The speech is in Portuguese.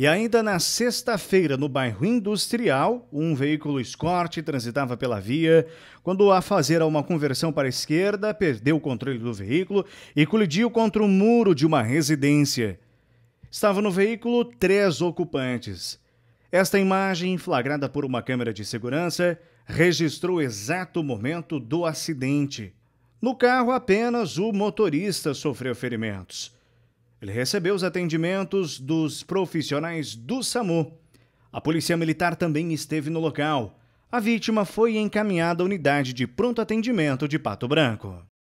E ainda na sexta-feira, no bairro Industrial, um veículo escorte transitava pela via quando, a fazer uma conversão para a esquerda, perdeu o controle do veículo e colidiu contra o muro de uma residência. Estavam no veículo três ocupantes. Esta imagem, flagrada por uma câmera de segurança, registrou o exato momento do acidente. No carro, apenas o motorista sofreu ferimentos. Ele recebeu os atendimentos dos profissionais do SAMU. A Polícia Militar também esteve no local. A vítima foi encaminhada à unidade de pronto atendimento de Pato Branco.